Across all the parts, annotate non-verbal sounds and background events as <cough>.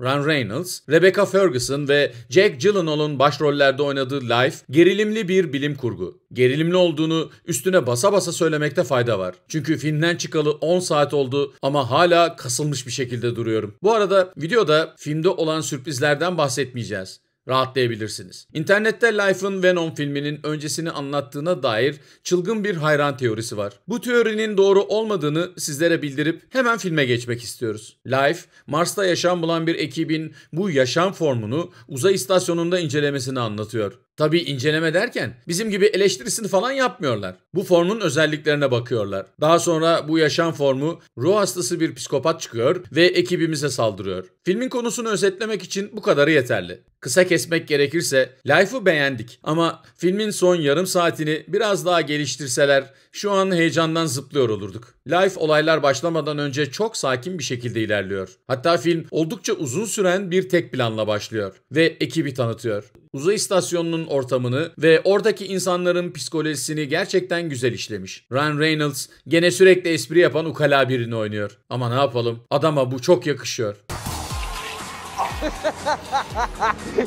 Ryan Reynolds, Rebecca Ferguson ve Jack Gyllenhaal'ın başrollerde oynadığı Life gerilimli bir bilim kurgu. Gerilimli olduğunu üstüne basa basa söylemekte fayda var. Çünkü filmden çıkalı 10 saat oldu ama hala kasılmış bir şekilde duruyorum. Bu arada videoda filmde olan sürprizlerden bahsetmeyeceğiz rahatlayabilirsiniz. İnternette Life'ın Venom filminin öncesini anlattığına dair çılgın bir hayran teorisi var. Bu teorinin doğru olmadığını sizlere bildirip hemen filme geçmek istiyoruz. Life, Mars'ta yaşam bulan bir ekibin bu yaşam formunu uzay istasyonunda incelemesini anlatıyor. Tabii inceleme derken bizim gibi eleştirisini falan yapmıyorlar. Bu formun özelliklerine bakıyorlar. Daha sonra bu yaşam formu ruh hastası bir psikopat çıkıyor ve ekibimize saldırıyor. Filmin konusunu özetlemek için bu kadarı yeterli. Kısa kesmek gerekirse Life'ı beğendik ama filmin son yarım saatini biraz daha geliştirseler şu an heyecandan zıplıyor olurduk. Life olaylar başlamadan önce çok sakin bir şekilde ilerliyor. Hatta film oldukça uzun süren bir tek planla başlıyor ve ekibi tanıtıyor uzay istasyonunun ortamını ve oradaki insanların psikolojisini gerçekten güzel işlemiş. Ryan Reynolds gene sürekli espri yapan ukala birini oynuyor. Ama ne yapalım adama bu çok yakışıyor.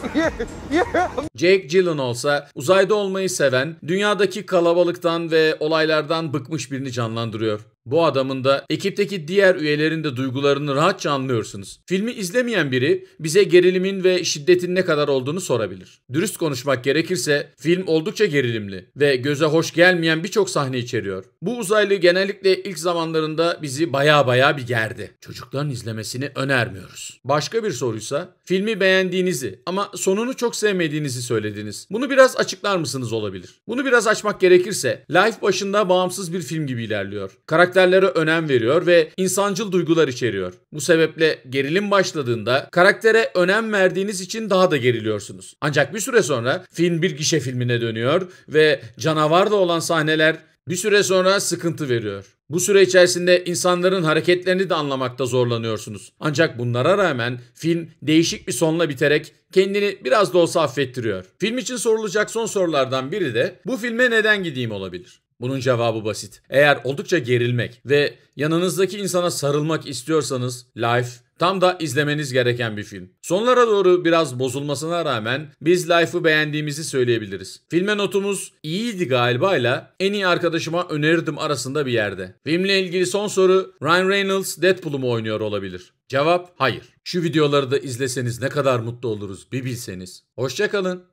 <laughs> Jake Gyllenhaal olsa uzayda olmayı seven, dünyadaki kalabalıktan ve olaylardan bıkmış birini canlandırıyor. Bu adamın da ekipteki diğer üyelerin de duygularını rahatça anlıyorsunuz. Filmi izlemeyen biri bize gerilimin ve şiddetin ne kadar olduğunu sorabilir. Dürüst konuşmak gerekirse film oldukça gerilimli ve göze hoş gelmeyen birçok sahne içeriyor. Bu uzaylı genellikle ilk zamanlarında bizi baya baya bir gerdi. Çocukların izlemesini önermiyoruz. Başka bir soruysa filmi beğendiğinizi ama sonunu çok sevmediğinizi söylediniz. Bunu biraz açıklar mısınız olabilir? Bunu biraz açmak gerekirse Life başında bağımsız bir film gibi ilerliyor. Karakter karakterlere önem veriyor ve insancıl duygular içeriyor. Bu sebeple gerilim başladığında karaktere önem verdiğiniz için daha da geriliyorsunuz. Ancak bir süre sonra film bir gişe filmine dönüyor ve canavarla olan sahneler bir süre sonra sıkıntı veriyor. Bu süre içerisinde insanların hareketlerini de anlamakta zorlanıyorsunuz. Ancak bunlara rağmen film değişik bir sonla biterek kendini biraz da olsa affettiriyor. Film için sorulacak son sorulardan biri de bu filme neden gideyim olabilir. Bunun cevabı basit. Eğer oldukça gerilmek ve yanınızdaki insana sarılmak istiyorsanız Life Tam da izlemeniz gereken bir film. Sonlara doğru biraz bozulmasına rağmen biz Life'ı beğendiğimizi söyleyebiliriz. Filme notumuz iyiydi galiba ile en iyi arkadaşıma önerirdim arasında bir yerde. Filmle ilgili son soru Ryan Reynolds Deadpool'u mu oynuyor olabilir? Cevap hayır. Şu videoları da izleseniz ne kadar mutlu oluruz bir bilseniz. Hoşçakalın.